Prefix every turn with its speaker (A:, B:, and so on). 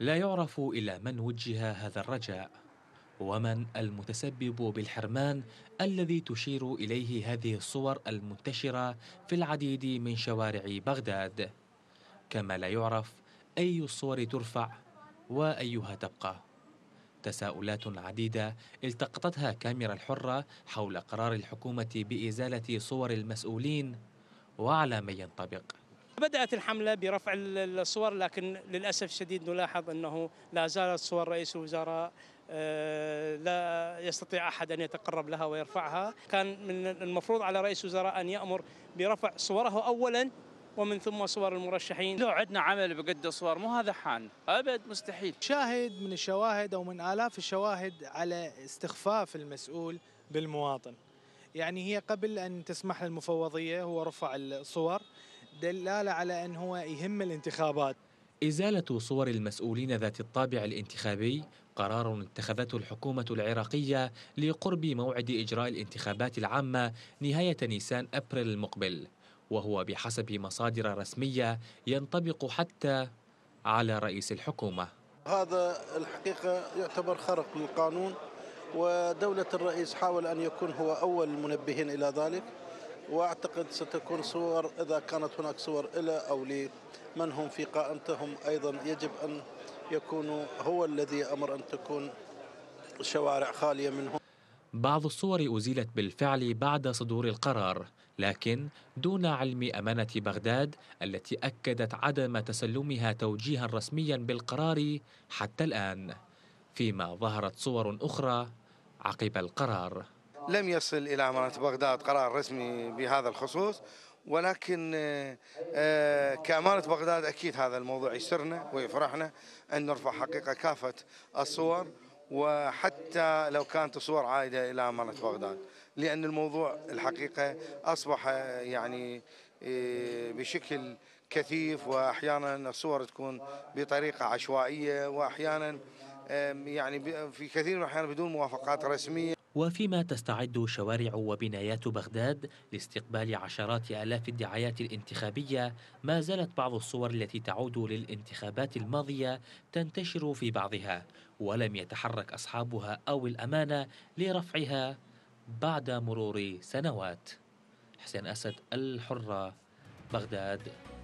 A: لا يعرف إلى من وجه هذا الرجاء ومن المتسبب بالحرمان الذي تشير إليه هذه الصور المنتشرة في العديد من شوارع بغداد كما لا يعرف أي الصور ترفع وأيها تبقى تساؤلات عديدة التقطتها كاميرا الحرة حول قرار الحكومة بإزالة صور المسؤولين وعلى من ينطبق
B: بدأت الحملة برفع الصور لكن للأسف الشديد نلاحظ أنه لا زالت صور رئيس الوزراء آه، لا يستطيع أحد أن يتقرب لها ويرفعها كان من المفروض على رئيس الوزراء أن يأمر برفع صوره أولا ومن ثم صور المرشحين لو عندنا عمل بقد صور مو
A: هذا حان ابد مستحيل شاهد من الشواهد او من الاف الشواهد على استخفاف المسؤول بالمواطن يعني هي قبل ان تسمح للمفوضيه هو رفع الصور دلالة على أن هو يهم الانتخابات إزالة صور المسؤولين ذات الطابع الانتخابي قرار اتخذته الحكومة العراقية لقرب موعد إجراء الانتخابات العامة نهاية نيسان أبريل المقبل وهو بحسب مصادر رسمية ينطبق حتى على رئيس الحكومة
C: هذا الحقيقة يعتبر خرق للقانون ودولة الرئيس حاول أن يكون هو أول المنبهين إلى ذلك واعتقد ستكون صور اذا كانت هناك صور الى او لمن هم في قائمتهم ايضا يجب ان يكونوا هو الذي امر ان تكون الشوارع خاليه منهم
A: بعض الصور أزيلت بالفعل بعد صدور القرار لكن دون علم أمانة بغداد التي أكدت عدم تسلمها توجيها رسميا بالقرار حتى الآن فيما ظهرت صور أخرى عقب القرار
D: لم يصل إلى أمانة بغداد قرار رسمي بهذا الخصوص ولكن آه، آه، كأمانة بغداد أكيد هذا الموضوع يسرنا ويفرحنا أن نرفع حقيقة كافة الصور وحتى لو كانت الصور عائدة إلى أمانة بغداد لأن الموضوع الحقيقة أصبح آه، يعني بشكل كثيف واحيانا الصور تكون بطريقه عشوائيه واحيانا يعني في كثير من الاحيان بدون موافقات رسميه
A: وفيما تستعد شوارع وبنايات بغداد لاستقبال عشرات آلاف الدعايات الانتخابية ما زالت بعض الصور التي تعود للانتخابات الماضية تنتشر في بعضها ولم يتحرك أصحابها أو الأمانة لرفعها بعد مرور سنوات حسين أسد الحرة بغداد